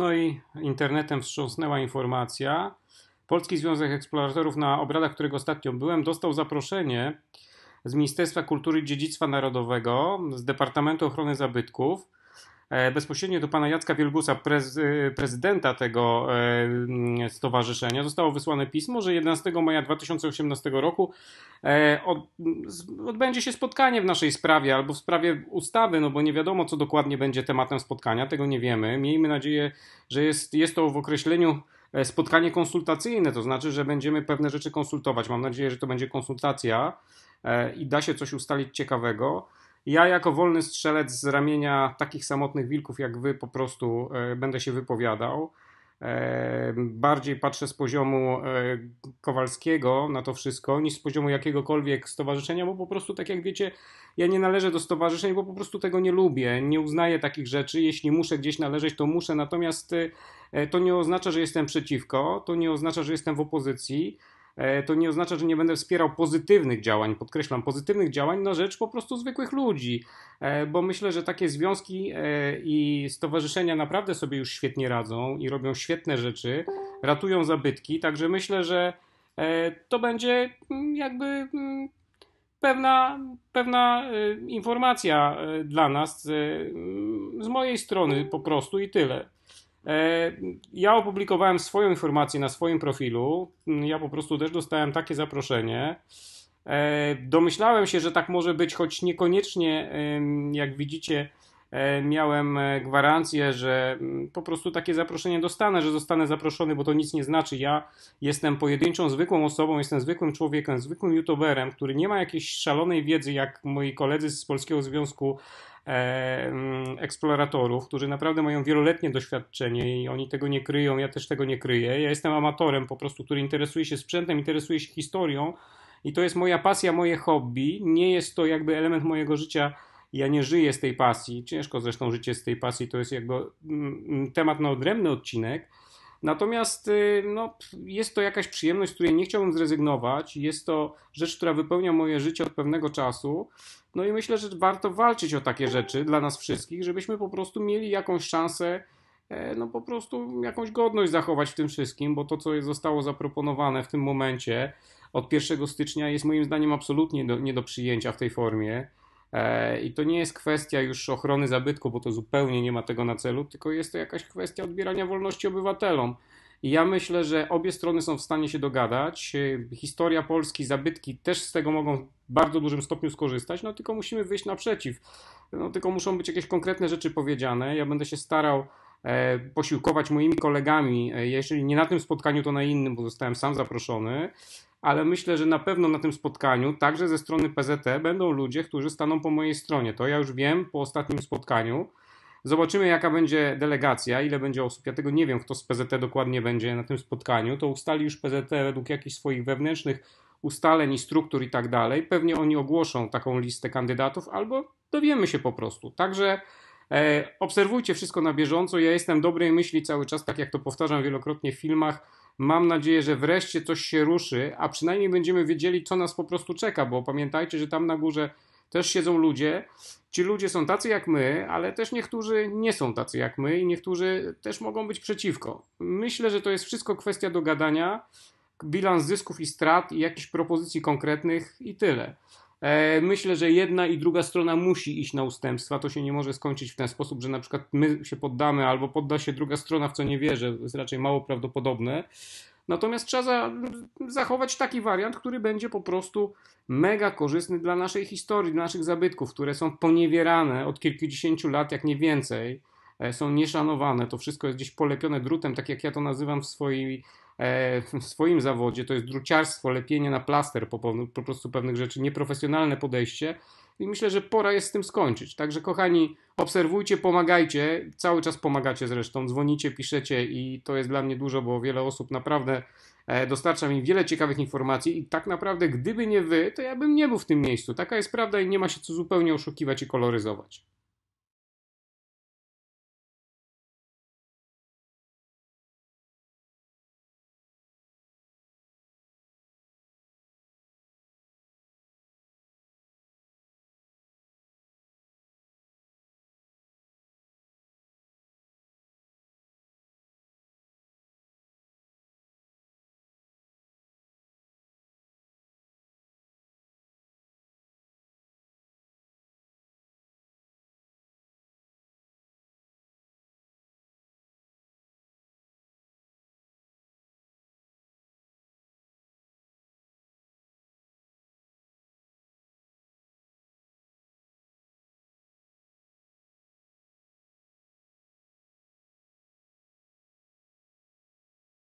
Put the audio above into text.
No i internetem wstrząsnęła informacja. Polski Związek Eksploratorów, na obradach którego ostatnio byłem, dostał zaproszenie z Ministerstwa Kultury i Dziedzictwa Narodowego, z Departamentu Ochrony Zabytków E, bezpośrednio do pana Jacka Wielgusa, prez, e, prezydenta tego e, mm, stowarzyszenia, zostało wysłane pismo, że 11 maja 2018 roku odbędzie się spotkanie w naszej sprawie albo w sprawie ustawy, no bo nie wiadomo, co dokładnie będzie tematem spotkania, tego nie wiemy. Miejmy nadzieję, że jest, jest to w określeniu spotkanie konsultacyjne, to znaczy, że będziemy pewne rzeczy konsultować. Mam nadzieję, że to będzie konsultacja i da się coś ustalić ciekawego. Ja jako wolny strzelec z ramienia takich samotnych wilków jak wy po prostu e, będę się wypowiadał. E, bardziej patrzę z poziomu e, Kowalskiego na to wszystko niż z poziomu jakiegokolwiek stowarzyszenia, bo po prostu, tak jak wiecie, ja nie należę do stowarzyszeń, bo po prostu tego nie lubię, nie uznaję takich rzeczy. Jeśli muszę gdzieś należeć, to muszę, natomiast to nie oznacza, że jestem przeciwko, to nie oznacza, że jestem w opozycji. E, to nie oznacza, że nie będę wspierał pozytywnych działań, podkreślam, pozytywnych działań na rzecz po prostu zwykłych ludzi, e, bo myślę, że takie związki e, i stowarzyszenia naprawdę sobie już świetnie radzą i robią świetne rzeczy, ratują zabytki, także myślę, że to będzie mm, jakby mm, pewna, pewna informacja dla nas mm, z mojej strony po prostu i tyle. E, ja opublikowałem swoją informację na swoim profilu. Ja po prostu też dostałem takie zaproszenie. E, domyślałem się, że tak może być, choć niekoniecznie, jak widzicie, E, miałem e, gwarancję, że mm, po prostu takie zaproszenie dostanę, że zostanę zaproszony, bo to nic nie znaczy. Ja jestem pojedynczą, zwykłą osobą, jestem zwykłym człowiekiem, zwykłym youtuberem, który nie ma jakiejś szalonej wiedzy, jak moi koledzy z Polskiego Związku e, mm, eksploratorów, którzy naprawdę mają wieloletnie doświadczenie i oni tego nie kryją, ja też tego nie kryję. Ja jestem amatorem po prostu, który interesuje się sprzętem, interesuje się historią i to jest moja pasja, moje hobby. Nie jest to jakby element mojego życia ja nie żyję z tej pasji, ciężko zresztą życie z tej pasji, to jest jakby mm, mm, temat na odrębny odcinek. Natomiast y, no, jest to jakaś przyjemność, z której nie chciałbym zrezygnować. Jest to rzecz, która wypełnia moje życie od pewnego czasu. No i myślę, że warto walczyć o takie rzeczy dla nas wszystkich, żebyśmy po prostu mieli jakąś szansę, e, no po prostu jakąś godność zachować w tym wszystkim, bo to, co zostało zaproponowane w tym momencie od 1 stycznia jest moim zdaniem absolutnie do, nie do przyjęcia w tej formie. E, I to nie jest kwestia już ochrony zabytku, bo to zupełnie nie ma tego na celu, tylko jest to jakaś kwestia odbierania wolności obywatelom. I ja myślę, że obie strony są w stanie się dogadać. E, historia Polski, zabytki też z tego mogą w bardzo dużym stopniu skorzystać, no tylko musimy wyjść naprzeciw. No tylko muszą być jakieś konkretne rzeczy powiedziane. Ja będę się starał e, posiłkować moimi kolegami, jeżeli nie na tym spotkaniu, to na innym, bo zostałem sam zaproszony, ale myślę, że na pewno na tym spotkaniu, także ze strony PZT, będą ludzie, którzy staną po mojej stronie. To ja już wiem po ostatnim spotkaniu. Zobaczymy, jaka będzie delegacja, ile będzie osób. Ja tego nie wiem, kto z PZT dokładnie będzie na tym spotkaniu. To ustali już PZT według jakichś swoich wewnętrznych ustaleń i struktur i tak dalej. Pewnie oni ogłoszą taką listę kandydatów albo dowiemy się po prostu. Także e, obserwujcie wszystko na bieżąco. Ja jestem dobrej myśli cały czas, tak jak to powtarzam wielokrotnie w filmach Mam nadzieję, że wreszcie coś się ruszy, a przynajmniej będziemy wiedzieli, co nas po prostu czeka, bo pamiętajcie, że tam na górze też siedzą ludzie. Ci ludzie są tacy jak my, ale też niektórzy nie są tacy jak my i niektórzy też mogą być przeciwko. Myślę, że to jest wszystko kwestia dogadania, bilans zysków i strat i jakichś propozycji konkretnych i tyle. E, myślę, że jedna i druga strona musi iść na ustępstwa. To się nie może skończyć w ten sposób, że na przykład my się poddamy albo podda się druga strona, w co nie wierzę. To jest raczej mało prawdopodobne. Natomiast trzeba za, zachować taki wariant, który będzie po prostu mega korzystny dla naszej historii, dla naszych zabytków, które są poniewierane od kilkudziesięciu lat, jak nie więcej. E, są nieszanowane, to wszystko jest gdzieś polepione drutem, tak jak ja to nazywam w swojej E, w swoim zawodzie, to jest druciarstwo, lepienie na plaster po, po prostu pewnych rzeczy, nieprofesjonalne podejście. I myślę, że pora jest z tym skończyć. Także kochani, obserwujcie, pomagajcie, cały czas pomagacie zresztą, dzwonicie, piszecie i to jest dla mnie dużo, bo wiele osób naprawdę e, dostarcza mi wiele ciekawych informacji i tak naprawdę gdyby nie wy, to ja bym nie był w tym miejscu. Taka jest prawda i nie ma się co zupełnie oszukiwać i koloryzować.